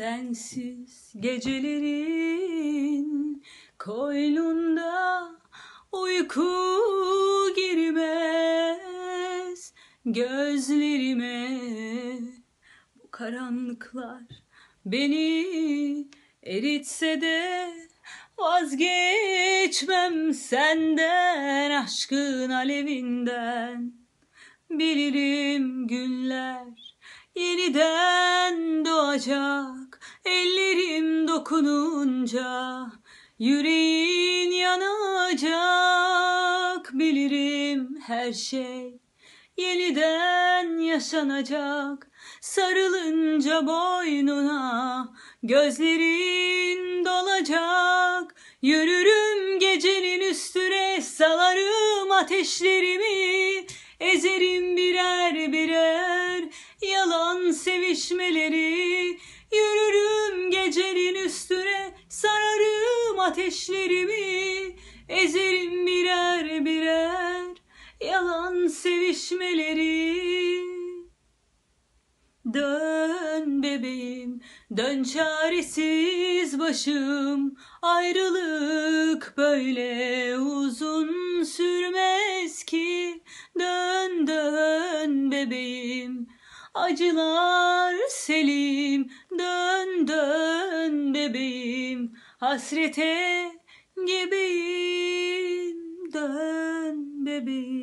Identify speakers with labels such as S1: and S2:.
S1: Sensiz gecelerin koynunda uyku girmez gözlerime bu karanlıklar beni eritse de vazgeçmem senden aşkın alevinden bilirim günler yeniden doğacak Ellerim dokununca yüreğin yanacak Bilirim her şey yeniden yaşanacak Sarılınca boynuna gözlerin dolacak Yürürüm gecenin üstüne salarım ateşlerimi Ezerim birer birer yalan sevişmeleri Yürü Sararım ateşlerimi, ezerim birer birer yalan sevişmeleri. Dön bebeğim, dön çaresiz başım, ayrılık böyle uzun sürmez ki. Dön dön bebeğim, acılar selim. hasrete gebeyim dön bebeğim.